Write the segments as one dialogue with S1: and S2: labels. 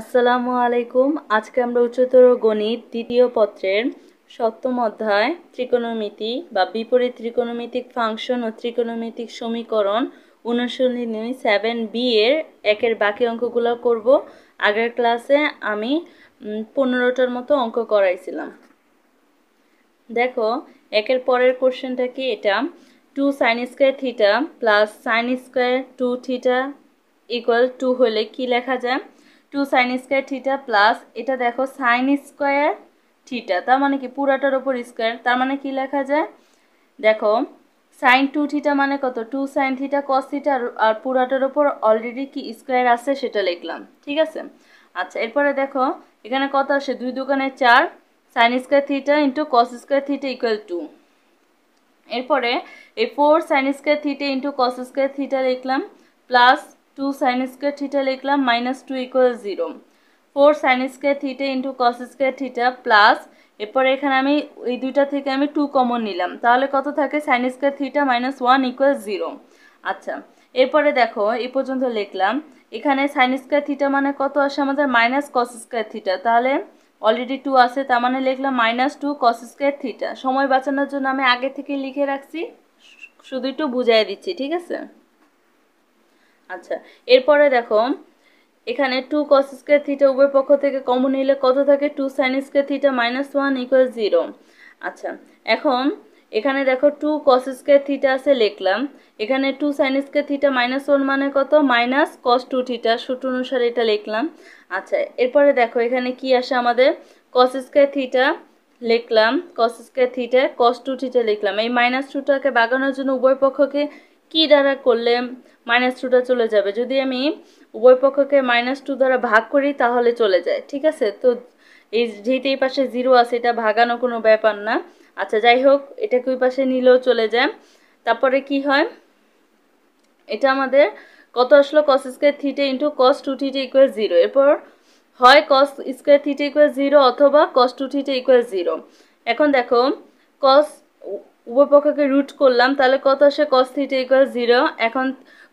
S1: আসসালামু আলাইকুম আজকে আমরা উচ্চতর গণিত দ্বিতীয় পত্রের সপ্তম অধ্যায় ত্রিকোণমিতি বা বিপরীত ত্রিকোণমিতিক ফাংশন ও ত্রিকোণমিতিক সমীকরণ উনশনীনি সেভেন বি এর একের বাকি অঙ্কগুলো করব আগের ক্লাসে আমি পনেরোটার মতো অঙ্ক করাইছিলাম দেখো একের পরের কোশ্চেনটা কি এটা two sine square theta plus sine square two theta equal two হলে কি লেখা যায় two sine square theta plus এটা দেখো সাইন স্কোয়ার থিটা তার মানে কি পুরাটার ওপর স্কোয়ার তার মানে কি লেখা যায় দেখো সাইন টু থিটা মানে কত two sine theta cos theta আর পুরাটার ওপর অলরেডি কি স্কোয়ার আছে সেটা লিখলাম ঠিক আছে আচ্ছা এরপরে দেখো এখানে কত আসে দুই দোকানে চার sine square theta into cos square theta equal two এরপরে এই four sine square theta into cos square theta লিখলাম plus two sine square theta লিখলাম minus two equal zero four sine square theta into cos square theta plus এরপর এখানে আমি এই দুইটা থেকে আমি টু কমন নিলাম তাহলে কত থাকে sine square theta minus one equal zero আচ্ছা এরপরে দেখো এই পর্যন্ত লিখলাম এখানে সাইন স্কোয়ার থিটা মানে কত আসে আমাদের মাইনাস কস স্কোয়ার থিটা তাহলে অলরেডি টু আছে তার মানে লিখলাম minus two cos square theta সময় বাঁচানোর জন্য আমি আগে থেকে লিখে রাখছি শুধু একটু বুঝাই দিচ্ছি ঠিক আছে আচ্ছা এরপরে দেখো এখানে টু কস স্কোয়ার থিটা উভয় পক্ষ থেকে কমন নিলে কত থাকে two sine square theta minus one equal zero আচ্ছা এখন এখানে দেখো টু কস স্কোয়ার থিটা আছে লিখলাম এখানে two sine square theta minus one মানে কত মাইনাস কস টু থিটা সূত্র অনুসারে এটা লিখলাম আচ্ছা এরপরে দেখো এখানে কি আসে আমাদের কস স্কোয়ার থিটা লিখলাম cos square theta cos two theta লিখলাম এই মাইনাস টুটাকে বাগানোর জন্য উভয় পক্ষকে কি দ্বারা করলে মাইনাস টুটা চলে যাবে যদি আমি উভয় পক্ষকে মাইনাস টু দ্বারা ভাগ করি তাহলে চলে যায় ঠিক আছে তো এই যেহেতু এই পাশে জিরো আছে এটা ভাগানো কোনো ব্যাপার না আচ্ছা যাই হোক এটাকে ওই পাশে নিলেও চলে যায় তারপরে কি হয় এটা আমাদের কত আসলো cos square theta into cos two theta equal zero এরপর হয় cos square theta equal zero অথবা cos two theta equal zero এখন দেখো কস উপপক্ষকে রুট করলাম তাহলে কত আসে কস থিটা ইকুয়াল জিরো এখন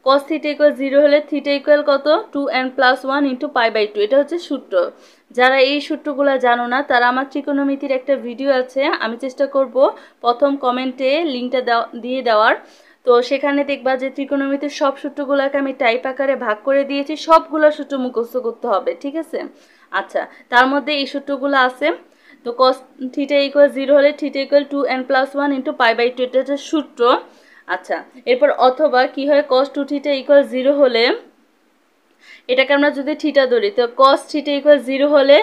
S1: কস থিটা ইকুয়াল জিরো হলে থিটা ইকুয়াল কত two and plus one into pi by two এটা হচ্ছে সূত্র যারা এই সূত্রগুলো জানো না তারা আমার ত্রিকোণমিতির একটা ভিডিও আছে আমি চেষ্টা করব প্রথম কমেন্টে লিঙ্কটা দিয়ে দেওয়ার তো সেখানে দেখবা যে ত্রিকোণমিতির সব সূত্রগুলোকে আমি টাইপ আকারে ভাগ করে দিয়েছি সবগুলো সূত্র মুখস্থ করতে হবে ঠিক আছে আচ্ছা তার মধ্যে এই সূত্রগুলো আছে তো কস থিটা ইকুয়াল জিরো হলে theta equal two n plus one into pi by two এটা হচ্ছে সূত্র আচ্ছা এরপর অথবা কি হয় cos two theta equal zero হলে এটাকে আমরা যদি থিটা ধরি তো কস থিটা ইকুয়াল জিরো হলে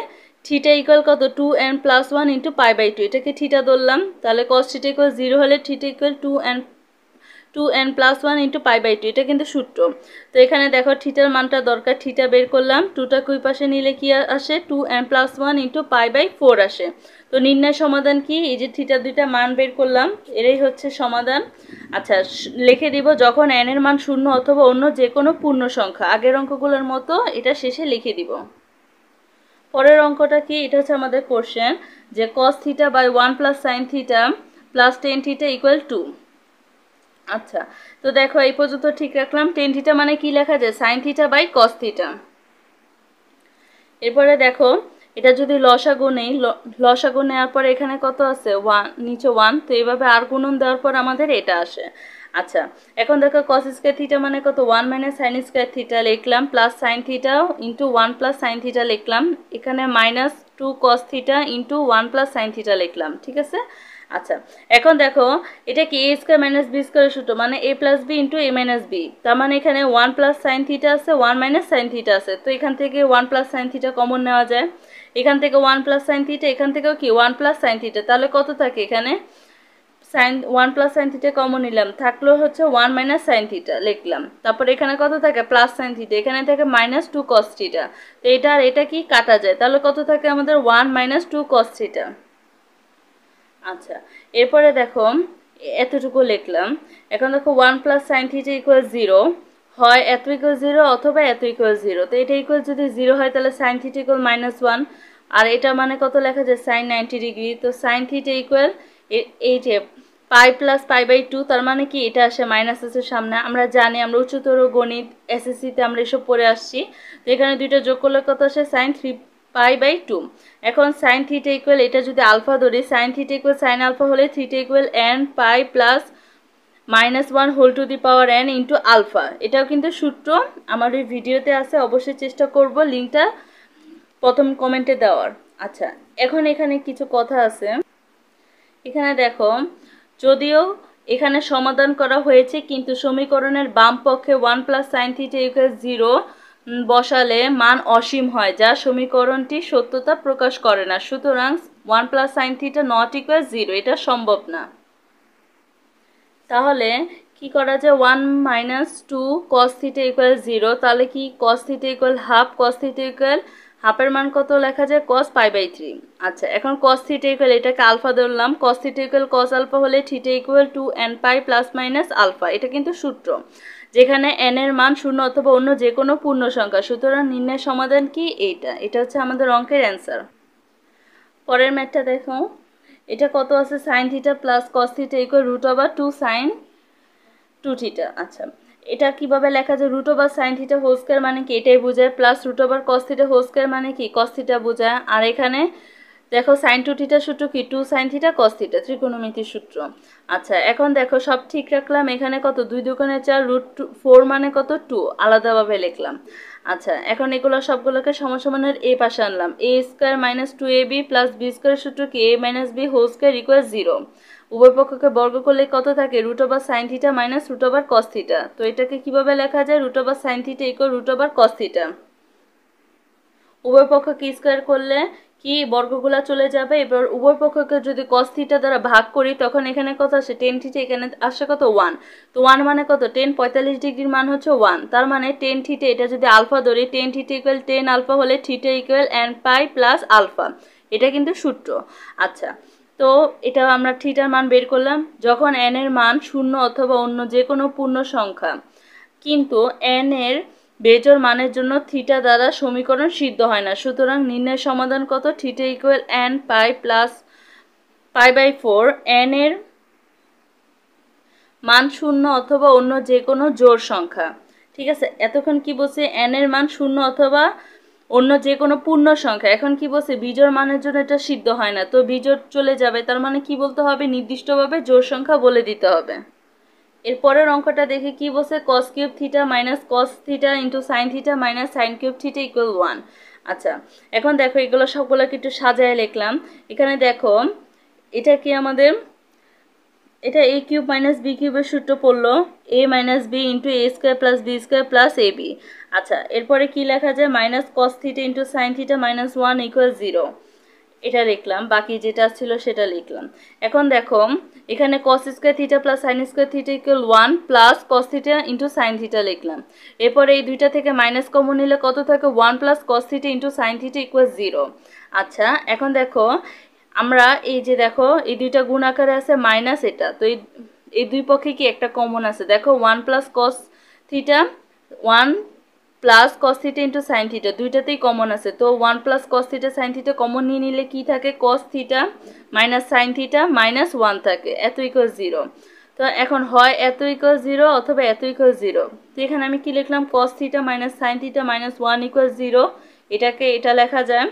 S1: থিটা ইকুয়াল কত two n plus one into pi by two এটাকে থিটা ধরলাম তাহলে কস থিটা ইকুয়াল জিরো হলে theta equal two n two n plus one into pi by two এটা কিন্তু সূত্র তো এখানে দেখো থিটার মানটা দরকার থিটা বের করলাম টুটা কুই পাশে নিলে কি আসে two n plus one into pi by four আসে তো নির্ণয় সমাধান কি এই যে থিটার দুইটা মান বের করলাম এরাই হচ্ছে সমাধান আচ্ছা লিখে দিব যখন এন এর মান শূন্য অথবা অন্য যে কোনো পূর্ণ সংখ্যা আগের অঙ্কগুলোর মতো এটা শেষে লিখে দিব পরের অঙ্কটা কি এটা হচ্ছে আমাদের কোশ্চেন যে cos theta by one plus sine theta plus tan theta equal two আচ্ছা তো দেখো এই পর্যন্ত ঠিক রাখলাম টেন থিটা মানে কি লেখা যায় sine theta by cos theta এরপরে দেখো এটা যদি লসাগু লসা লসাগু নেওয়ার পর এখানে কত আছে ওয়ান নিচে ওয়ান তো এইভাবে আর গুণন দেওয়ার পর আমাদের এটা আসে আচ্ছা এখন দেখো কস স্কোয়ার থিটা মানে কত one minus sine square theta লিখলাম plus sine theta into one plus sine theta লিখলাম এখানে minus two cos theta into one plus sine theta লিখলাম ঠিক আছে আচ্ছা এখন দেখো এটা কি এ স্কোয়ার মাইনাস বি স্কোয়ারের সূত্র মানে A plus B into A minus B তার মানে এখানে ওয়ান প্লাস সাইন থিটা আছে ওয়ান মাইনাস সাইন থিটা আছে তো এখান থেকে one plus sine theta common নেওয়া যায় এখান থেকে ওয়ান প্লাস সাইন থিটা এখান থেকেও কি ওয়ান প্লাস সাইন থিটা তাহলে কত থাকে এখানে sine one plus sine theta common নিলাম থাকলো হচ্ছে ওয়ান মাইনাস সাইন থিটা লিখলাম তারপর এখানে কত থাকে প্লাস সাইন থিটা এখানে থাকে মাইনাস টু কস থিটা তো এটা আর এটা কি কাটা যায় তাহলে কত থাকে আমাদের one minus two cos theta আচ্ছা এরপরে দেখো এতটুকু লিখলাম এখন দেখো one plus sine theta equal zero হয় এত ইকুয়াল জিরো অথবা এত ইকুয়াল জিরো তো এটা ইকুয়াল যদি জিরো হয় তাহলে sine theta equal minus one আর এটা মানে কত লেখা যায় সাইন নাইনটি ডিগ্রি তো সাইন থিটা ইকুয়াল এই যে pi plus pi by two তার মানে কি এটা আসে মাইনাস এসের সামনে আমরা জানি আমরা উচ্চতর গণিত এসএসসিতে আমরা এসব পড়ে আসছি তো এখানে দুইটা যোগ করলে কত আসে sine three pi by two এখন সাইন থিটা ইকুয়াল এটা যদি আলফা ধরি sine theta equal sine alpha হলে theta equal n pi plus minus one whole to the power n into alpha এটাও কিন্তু সূত্র আমার ওই ভিডিওতে আছে অবশ্যই চেষ্টা করব লিঙ্কটা প্রথম কমেন্টে দেওয়ার আচ্ছা এখন এখানে কিছু কথা আছে এখানে দেখো যদিও এখানে সমাধান করা হয়েছে কিন্তু সমীকরণের বাম পক্ষে one plus sine theta equal zero বসালে মান অসীম হয় যা সমীকরণটি সত্যতা প্রকাশ করে না সুতরাং one plus sine theta not equal zero এটা সম্ভব না তাহলে কি করা যায় one minus two cos theta equal zero তাহলে কি cos theta equal half cos theta equal হাফের মান কত লেখা যায় কস পাই বাই থ্রি আচ্ছা এখন কস থিটা ইকুয়াল এটাকে আলফা ধরলাম cos theta equal cos alpha হলে theta equal two and pi plus minus alpha এটা কিন্তু সূত্র যেখানে এন এর মান শূন্য অথবা অন্য যে কোনো পূর্ণ সংখ্যা সুতরাং নির্ণয় সমাধান কি এইটা এটা হচ্ছে আমাদের অঙ্কের অ্যান্সার পরের ম্যাথটা দেখো এটা কত আছে sine theta plus cos theta equal root over two sine two theta আচ্ছা এটা কিভাবে লেখা যায় root over sine theta whole square মানে কি এটাই বোঝায় plus root over cos theta whole square মানে কি কস থিটা বোঝায় আর এখানে দেখো সাইন টু থিটার সূত্র কি two sine theta cos theta ত্রিকোণমিতির সূত্র আচ্ছা এখন দেখো সব ঠিক রাখলাম এখানে কত দুই দোকানে চার রুট টু ফোর মানে কত টু আলাদাভাবে লিখলাম আচ্ছা এখন এগুলো সবগুলোকে সমসমানের এ পাশে আনলাম A square minus two A B plus B square সূত্র কি A minus B whole square equal zero উভয় পক্ষকে বর্গ করলে কত থাকে root over sine theta minus root over cos theta তো এটাকে কিভাবে লেখা যায় root over sine theta equal root over cos theta উভয় পক্ষকে স্কোয়ার করলে কি বর্গগুলা চলে যাবে এবার উভয় পক্ষকে যদি কস থিটা দ্বারা ভাগ করি তখন এখানে কত আসে টেন থিটা এখানে আসে কত ওয়ান তো ওয়ান মানে কত টেন পঁয়তাল্লিশ ডিগ্রির মান হচ্ছে ওয়ান তার মানে টেন থিটা এটা যদি আলফা ধরি tan theta equal tan alpha হলে theta equal and pi plus alpha এটা কিন্তু সূত্র আচ্ছা তো এটা আমরা থিটার মান বের করলাম যখন অ্যানের মান শূন্য অথবা অন্য যে কোনো পূর্ণ সংখ্যা কিন্তু অ্যানের এর বেজোর মানের জন্য থিটা দ্বারা সমীকরণ সিদ্ধ হয় না সুতরাং নির্ণয় সমাধান কত theta equal n pi plus pi by four n এর মান শূন্য অথবা অন্য যে কোনো জোর সংখ্যা ঠিক আছে এতক্ষণ কি বলছে এন এর মান শূন্য অথবা অন্য যে কোনো পূর্ণ সংখ্যা এখন কি বলছে বিজোর মানের জন্য এটা সিদ্ধ হয় না তো বিজোর চলে যাবে তার মানে কি বলতে হবে নির্দিষ্টভাবে জোর সংখ্যা বলে দিতে হবে এরপরের অঙ্কটা দেখে কি বসে cos cube theta minus cos theta into sine theta minus sine cube theta equal one আচ্ছা এখন দেখো এগুলো সবগুলোকে একটু সাজায় লিখলাম এখানে দেখো এটা কি আমাদের এটা এ কিউব মাইনাস বি কিউবের সূত্র পড়লো A minus B into A square plus B square plus A B আচ্ছা এরপরে কি লেখা যায় minus cos theta into sine theta minus one equal zero এটা লিখলাম বাকি যেটা ছিল সেটা লিখলাম এখন দেখো এখানে cos square theta plus sine square theta equal one plus cos theta into sine theta লিখলাম এরপরে এই দুইটা থেকে মাইনাস কমন নিলে কত থাকে one plus cos theta into sine theta equal zero আচ্ছা এখন দেখো আমরা এই যে দেখো এই দুইটা গুণ আকারে আছে মাইনাস এটা তো এই এই দুই পক্ষে কি একটা কমন আছে দেখো one plus cos theta one plus cos into sine theta দুইটাতেই কমন আছে তো one plus cos theta sine theta common নিয়ে নিলে কি থাকে cos theta minus sine theta minus one থাকে এত ইকুয়াল জিরো তো এখন হয় এত ইকুয়াল জিরো অথবা এত ইকুয়াল জিরো তো এখানে আমি কি লিখলাম cos theta minus sine theta minus one equal zero এটাকে এটা লেখা যায়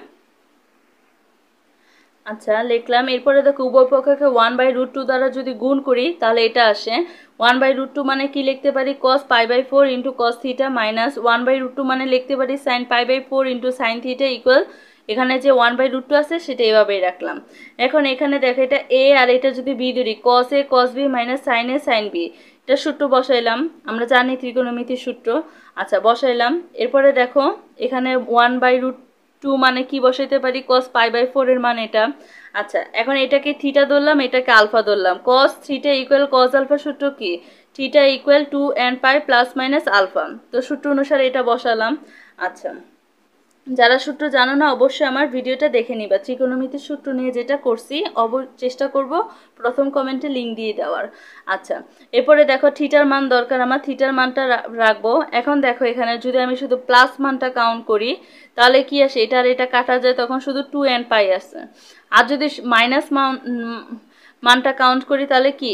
S1: আচ্ছা লিখলাম এরপরে দেখো উভয় পক্ষকে ওয়ান বাই রুট টু দ্বারা যদি গুণ করি তাহলে এটা আসে ওয়ান বাই রুট টু মানে কি লিখতে পারি cos pi by four into cos theta minus one by root two মানে লিখতে পারি sine pi by four into sine theta equal এখানে যে ওয়ান বাই রুট টু আছে সেটা এভাবেই রাখলাম এখন এখানে দেখো এটা এ আর এটা যদি বি ধরি cos A cos B minus sine A sine B এটা সূত্র বসাইলাম আমরা জানি ত্রিকোণমিতির সূত্র আচ্ছা বসাইলাম এরপরে দেখো এখানে ওয়ান বাই রুট টু মানে কি বসাইতে পারি কস পাই বাই ফোর এর মানে এটা আচ্ছা এখন এটাকে থিটা ধরলাম এটাকে আলফা ধরলাম cos theta equal cos alpha সূত্র কি theta equal two and pi plus minus alpha তো সূত্র অনুসারে এটা বসালাম আচ্ছা যারা সূত্র জানো না অবশ্যই আমার ভিডিওটা দেখে নিবা ত্রিকোণমিতির সূত্র নিয়ে যেটা করছি অব চেষ্টা করব প্রথম কমেন্টে লিঙ্ক দিয়ে দেওয়ার আচ্ছা এরপরে দেখো থিটার মান দরকার আমার থিটার মানটা রাখবো এখন দেখো এখানে যদি আমি শুধু প্লাস মানটা কাউন্ট করি তাহলে কি আসে এটা আর এটা কাটা যায় তখন শুধু টু অ্যান্ড পাই আসে আর যদি মাইনাস মান মানটা কাউন্ট করি তাহলে কি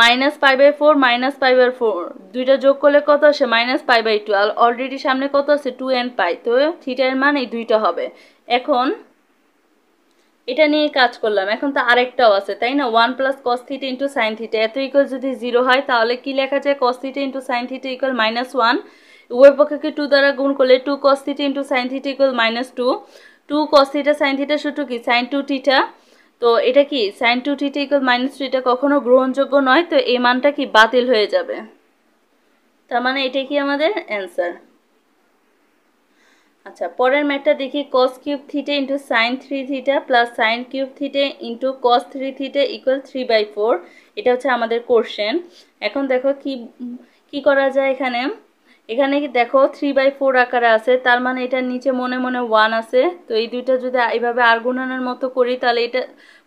S1: minus pi by four minus pi by four দুইটা যোগ করলে কত আসে মাইনাস পাই বাই টু আর অলরেডি সামনে কত আছে টু এন পাই তো থিটার মান এই দুইটা হবে এখন এটা নিয়ে কাজ করলাম এখন তো আরেকটাও আছে তাই না one plus cos theta into sine theta এত ইকুয়াল যদি জিরো হয় তাহলে কি লেখা যায় cos theta into sine theta equal minus one উভয় পক্ষকে টু দ্বারা গুণ করলে two cos theta into sine theta equal minus two two cos theta sine theta শুধু কি সাইন টু থিটা তো এটা কি sine two theta equal minus থ্রিটা কখনো গ্রহণযোগ্য নয় তো এই মানটা কি বাতিল হয়ে যাবে তার মানে এটা কি আমাদের অ্যান্সার আচ্ছা পরের ম্যাটটা দেখি cos cube theta into sine three theta plus sine cube theta into cos three theta equal three by four এটা হচ্ছে আমাদের কোশ্চেন এখন দেখো কি কি করা যায় এখানে এখানে কি দেখো থ্রি বাই ফোর আকারে আছে তার মানে এটার নিচে মনে মনে ওয়ান আছে তো এই দুইটা যদি এইভাবে আর গুণানোর মতো করি তাহলে এটা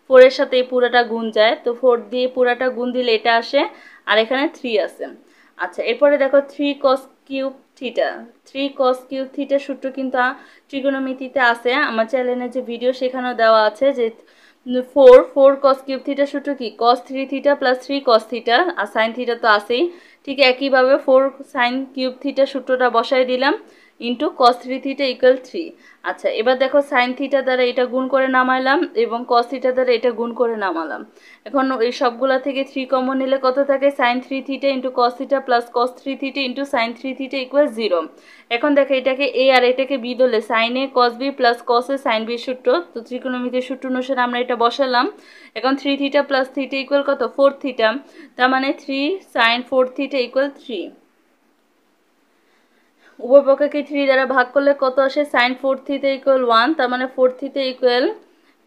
S1: ফোরের সাথে এই পুরাটা গুণ যায় তো ফোর দিয়ে পুরাটা গুণ দিলে এটা আসে আর এখানে থ্রি আছে আচ্ছা এরপরে দেখো three cos cube theta three cos cube theta সূত্র কিন্তু ত্রিকোণমিতিতে আছে আমার চ্যানেলের যে ভিডিও সেখানেও দেওয়া আছে যে four four cos cube theta সূত্র কি cos three theta plus three cos theta আর সাইন থিটা তো আছেই ঠিক একইভাবে ফোর সাইন কিউব থিটা সূত্রটা বসায় দিলাম into cos three theta equal three আচ্ছা এবার দেখো সাইন থিটা দ্বারা এটা গুণ করে নামাইলাম এবং কস থিটা দ্বারা এটা গুণ করে নামালাম এখন এই সবগুলা থেকে থ্রি কমন নিলে কত থাকে sine three theta into cos theta plus cos three theta into sine three theta equal zero এখন দেখো এটাকে এ আর এটাকে বি দলে sine A cos B plus cos A sine B সূত্র তো ত্রিকোণমিতির সূত্র অনুসারে আমরা এটা বসালাম এখন three theta plus theta equal কত ফোর থিটা তার মানে three sine four theta equal three উভয় পক্ষকে থ্রি দ্বারা ভাগ করলে কত আসে সাইন ফোর থ্রিতে ইকুয়াল ওয়ান তার মানে ফোর থ্রিতে ইকুয়াল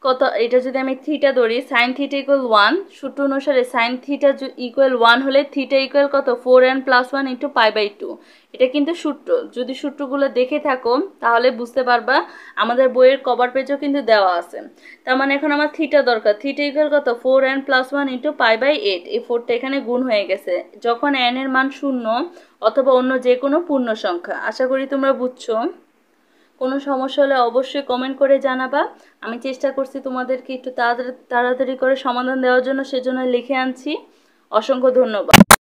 S1: কত এটা যদি আমি থিটা ধরি সাইন থিটা ইকুয়াল ওয়ান সূত্র অনুসারে সাইন থিটা ইকুয়াল ওয়ান হলে থিটা ইকুয়াল কত four n plus one into pi by two এটা কিন্তু সূত্র যদি সূত্রগুলো দেখে থাকো তাহলে বুঝতে পারবা আমাদের বইয়ের কভার পেজও কিন্তু দেওয়া আছে তার মানে এখন আমার থিটা দরকার থিটা ইকুয়াল কত four n plus one into pi by eight এই ফোরটা এখানে গুণ হয়ে গেছে যখন এন এর মান শূন্য অথবা অন্য যে কোনো পূর্ণ সংখ্যা আশা করি তোমরা বুঝছো কোনো সমস্যা হলে অবশ্যই কমেন্ট করে জানাবা আমি চেষ্টা করছি তোমাদেরকে একটু তাড়াতাড়ি করে সমাধান দেওয়ার জন্য সেজন্য লিখে আনছি অসংখ্য ধন্যবাদ